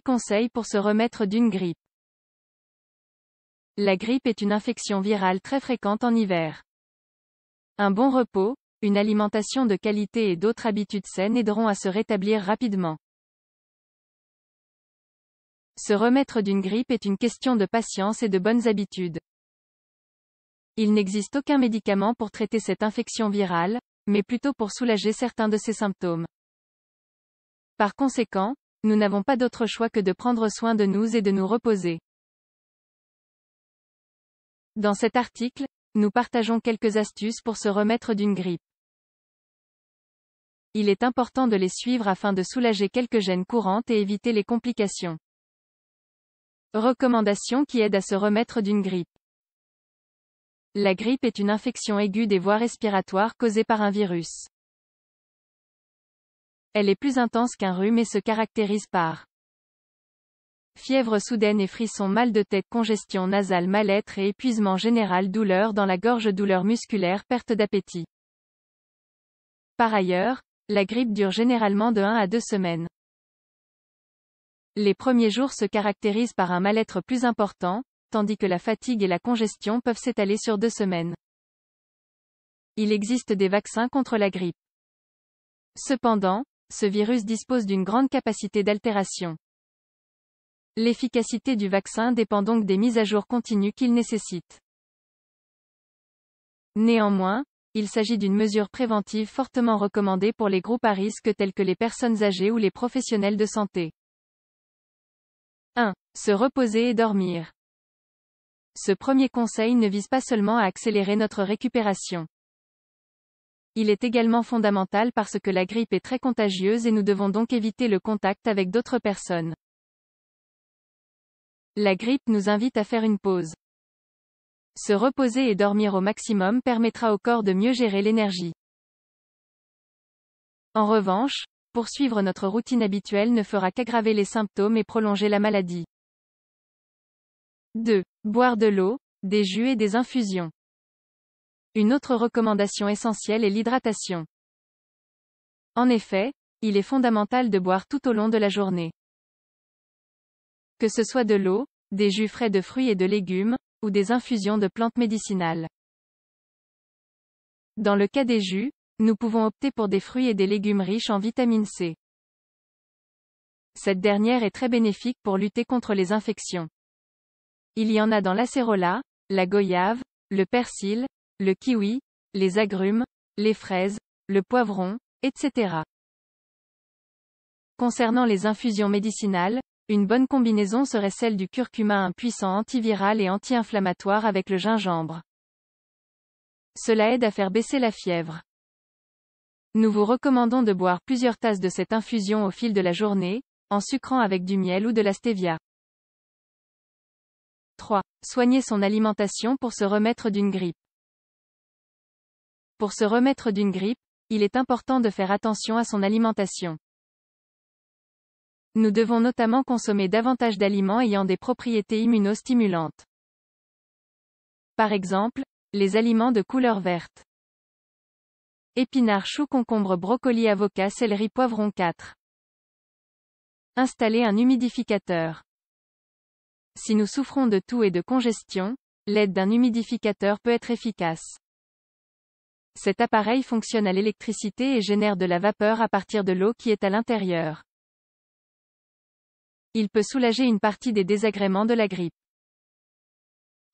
conseils pour se remettre d'une grippe. La grippe est une infection virale très fréquente en hiver. Un bon repos, une alimentation de qualité et d'autres habitudes saines aideront à se rétablir rapidement. Se remettre d'une grippe est une question de patience et de bonnes habitudes. Il n'existe aucun médicament pour traiter cette infection virale, mais plutôt pour soulager certains de ses symptômes. Par conséquent, nous n'avons pas d'autre choix que de prendre soin de nous et de nous reposer. Dans cet article, nous partageons quelques astuces pour se remettre d'une grippe. Il est important de les suivre afin de soulager quelques gènes courantes et éviter les complications. Recommandations qui aident à se remettre d'une grippe. La grippe est une infection aiguë des voies respiratoires causée par un virus. Elle est plus intense qu'un rhume et se caractérise par fièvre soudaine et frisson, mal de tête, congestion nasale, mal-être et épuisement général, douleur dans la gorge, douleur musculaire, perte d'appétit. Par ailleurs, la grippe dure généralement de 1 à 2 semaines. Les premiers jours se caractérisent par un mal-être plus important, tandis que la fatigue et la congestion peuvent s'étaler sur deux semaines. Il existe des vaccins contre la grippe. Cependant, ce virus dispose d'une grande capacité d'altération. L'efficacité du vaccin dépend donc des mises à jour continues qu'il nécessite. Néanmoins, il s'agit d'une mesure préventive fortement recommandée pour les groupes à risque tels que les personnes âgées ou les professionnels de santé. 1. Se reposer et dormir. Ce premier conseil ne vise pas seulement à accélérer notre récupération. Il est également fondamental parce que la grippe est très contagieuse et nous devons donc éviter le contact avec d'autres personnes. La grippe nous invite à faire une pause. Se reposer et dormir au maximum permettra au corps de mieux gérer l'énergie. En revanche, poursuivre notre routine habituelle ne fera qu'aggraver les symptômes et prolonger la maladie. 2. Boire de l'eau, des jus et des infusions. Une autre recommandation essentielle est l'hydratation. En effet, il est fondamental de boire tout au long de la journée. Que ce soit de l'eau, des jus frais de fruits et de légumes, ou des infusions de plantes médicinales. Dans le cas des jus, nous pouvons opter pour des fruits et des légumes riches en vitamine C. Cette dernière est très bénéfique pour lutter contre les infections. Il y en a dans l'acérola, la goyave, le persil, le kiwi, les agrumes, les fraises, le poivron, etc. Concernant les infusions médicinales, une bonne combinaison serait celle du curcuma un puissant antiviral et anti-inflammatoire avec le gingembre. Cela aide à faire baisser la fièvre. Nous vous recommandons de boire plusieurs tasses de cette infusion au fil de la journée, en sucrant avec du miel ou de la stevia. 3. Soigner son alimentation pour se remettre d'une grippe. Pour se remettre d'une grippe, il est important de faire attention à son alimentation. Nous devons notamment consommer davantage d'aliments ayant des propriétés immunostimulantes. Par exemple, les aliments de couleur verte. Épinards, choux, concombre, brocoli, avocat, céleri, poivron 4. Installer un humidificateur. Si nous souffrons de toux et de congestion, l'aide d'un humidificateur peut être efficace. Cet appareil fonctionne à l'électricité et génère de la vapeur à partir de l'eau qui est à l'intérieur. Il peut soulager une partie des désagréments de la grippe.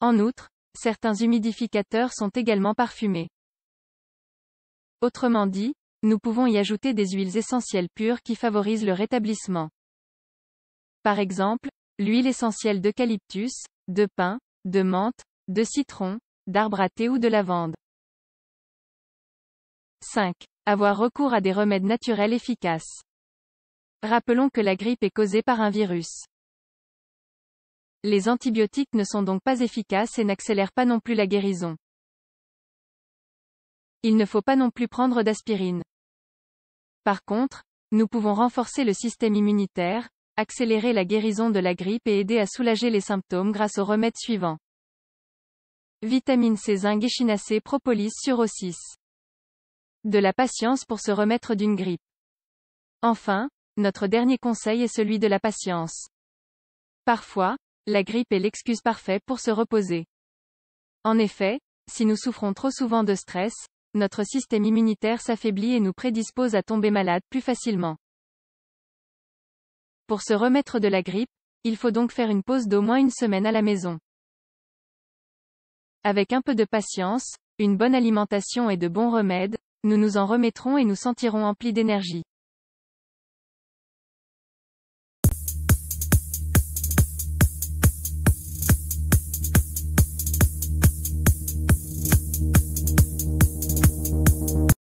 En outre, certains humidificateurs sont également parfumés. Autrement dit, nous pouvons y ajouter des huiles essentielles pures qui favorisent le rétablissement. Par exemple, l'huile essentielle d'eucalyptus, de pin, de menthe, de citron, d'arbre à thé ou de lavande. 5. Avoir recours à des remèdes naturels efficaces. Rappelons que la grippe est causée par un virus. Les antibiotiques ne sont donc pas efficaces et n'accélèrent pas non plus la guérison. Il ne faut pas non plus prendre d'aspirine. Par contre, nous pouvons renforcer le système immunitaire, accélérer la guérison de la grippe et aider à soulager les symptômes grâce aux remèdes suivants. Vitamine C 1 échinacée propolis sur 6 de la patience pour se remettre d'une grippe. Enfin, notre dernier conseil est celui de la patience. Parfois, la grippe est l'excuse parfaite pour se reposer. En effet, si nous souffrons trop souvent de stress, notre système immunitaire s'affaiblit et nous prédispose à tomber malade plus facilement. Pour se remettre de la grippe, il faut donc faire une pause d'au moins une semaine à la maison. Avec un peu de patience, une bonne alimentation et de bons remèdes, nous nous en remettrons et nous sentirons emplis d'énergie.